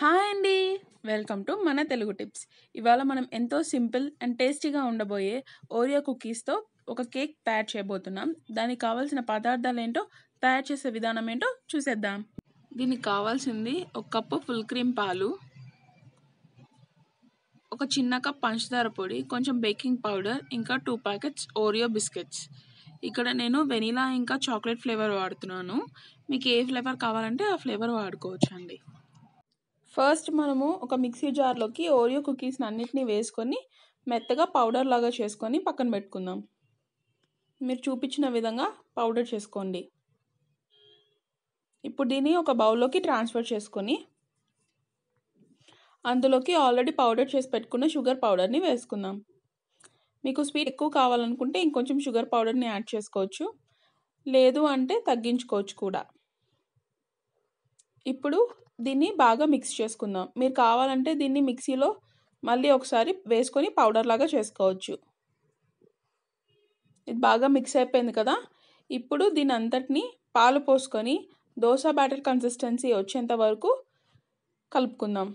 hi అండి welcome to మన Telugu tips ఇవాళ మనం ఎంతో సింపుల్ అండ్ టేస్టీగా ఉండబోయే ఓరియో కుకీస్తో ఒక కేక్ తయారు చేయబోతున్నాం దానికి కావాల్సిన పదార్థాలు ఏంటో తయారు చేసే విధానం ఏంటో చూసేద్దాం దీనికి కావాల్సింది ఒక కప్పు ఫుల్ క్రీమ్ పాలు ఒక చిన్న కప్ పంచదార పొడి కొంచెం బేకింగ్ పౌడర్ ఇంకా టూ ప్యాకెట్స్ ఓరియో బిస్కెట్స్ ఇక్కడ నేను వెనీలా ఇంకా చాక్లెట్ ఫ్లేవర్ వాడుతున్నాను మీకు ఏ ఫ్లేవర్ కావాలంటే ఆ ఫ్లేవర్ వాడుకోవచ్చు అండి ఫస్ట్ మనము ఒక మిక్సీ జార్లోకి ఓరియో కుకీస్ని అన్నిటినీ వేసుకొని మెత్తగా పౌడర్ లాగా చేసుకొని పక్కన పెట్టుకుందాం మీరు చూపించిన విధంగా పౌడర్ చేసుకోండి ఇప్పుడు దీన్ని ఒక బౌల్లోకి ట్రాన్స్ఫర్ చేసుకొని అందులోకి ఆల్రెడీ పౌడర్ చేసి పెట్టుకున్న షుగర్ పౌడర్ని వేసుకుందాం మీకు స్వీట్ ఎక్కువ కావాలనుకుంటే ఇంకొంచెం షుగర్ పౌడర్ని యాడ్ చేసుకోవచ్చు లేదు అంటే తగ్గించుకోవచ్చు కూడా ఇప్పుడు దీన్ని బాగా మిక్స్ చేసుకుందాం మీరు కావాలంటే దీన్ని మిక్సీలో మళ్ళీ ఒకసారి వేసుకొని పౌడర్ లాగా చేసుకోవచ్చు ఇది బాగా మిక్స్ అయిపోయింది కదా ఇప్పుడు దీని అంతటిని పాలు పోసుకొని దోశ బ్యాటర్ కన్సిస్టెన్సీ వచ్చేంత వరకు కలుపుకుందాం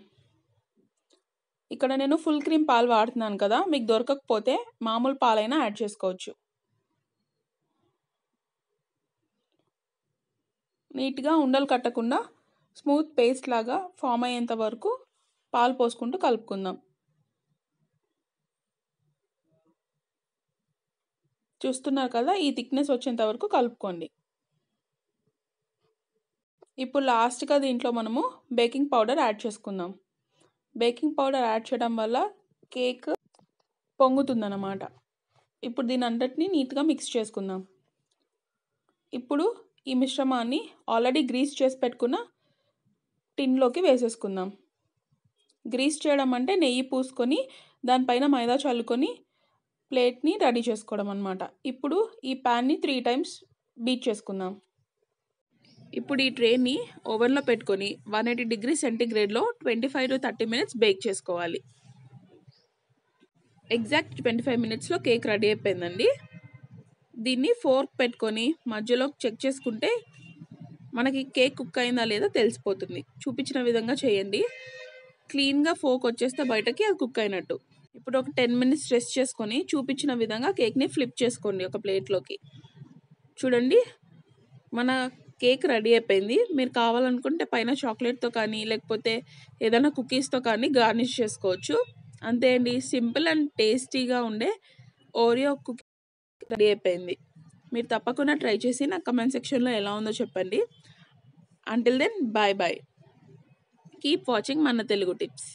ఇక్కడ నేను ఫుల్ క్రీమ్ పాలు వాడుతున్నాను కదా మీకు దొరకకపోతే మామూలు పాలైనా యాడ్ చేసుకోవచ్చు నీట్గా ఉండలు కట్టకుండా స్మూత్ పేస్ట్ లాగా ఫామ్ అయ్యేంత వరకు పాలు పోసుకుంటూ కలుపుకుందాం చూస్తున్నారు కదా ఈ థిక్నెస్ వచ్చేంత వరకు కలుపుకోండి ఇప్పుడు లాస్ట్గా దీంట్లో మనము బేకింగ్ పౌడర్ యాడ్ చేసుకుందాం బేకింగ్ పౌడర్ యాడ్ చేయడం వల్ల కేక్ పొంగుతుందన్నమాట ఇప్పుడు దీని అంతటిని నీట్గా మిక్స్ చేసుకుందాం ఇప్పుడు ఈ మిశ్రమాన్ని ఆల్రెడీ గ్రీస్ చేసి పెట్టుకున్న టిన్లోకి వేసేసుకుందాం గ్రీస్ చేయడం అంటే నెయ్యి పూసుకొని దానిపైన మైదా చల్లుకొని ప్లేట్ని రెడీ చేసుకోవడం అనమాట ఇప్పుడు ఈ ప్యాన్ని త్రీ టైమ్స్ బీట్ చేసుకుందాం ఇప్పుడు ఈ ట్రేని ఓవెన్లో పెట్టుకొని వన్ ఎయిటీ డిగ్రీ సెంటీగ్రేడ్లో twenty five to thirty minutes bake చేసుకోవాలి ఎగ్జాక్ట్ ట్వంటీ ఫైవ్ మినిట్స్లో కేక్ రెడీ అయిపోయిందండి దీన్ని ఫోర్క్ పెట్టుకొని మధ్యలో చెక్ చేసుకుంటే మనకి కేక్ కుక్ అయిందా లేదా తెలిసిపోతుంది చూపించిన విధంగా చేయండి క్లీన్గా ఫోక్ వచ్చేస్తే బయటకి అది కుక్ అయినట్టు ఇప్పుడు ఒక టెన్ మినిట్స్ రెస్ట్ చేసుకొని చూపించిన విధంగా కేక్ని ఫ్లిప్ చేసుకోండి ఒక ప్లేట్లోకి చూడండి మన కేక్ రెడీ అయిపోయింది మీరు కావాలనుకుంటే పైన చాక్లెట్తో కానీ లేకపోతే ఏదైనా కుకీస్తో కానీ గార్నిష్ చేసుకోవచ్చు అంతే అండి సింపుల్ అండ్ టేస్టీగా ఉండే ఓరియో కుకీ రెడీ అయిపోయింది మీరు తప్పకుండా ట్రై చేసి నాకు కమెంట్ సెక్షన్లో ఎలా ఉందో చెప్పండి until then bye bye keep watching మన తెలుగు టిప్స్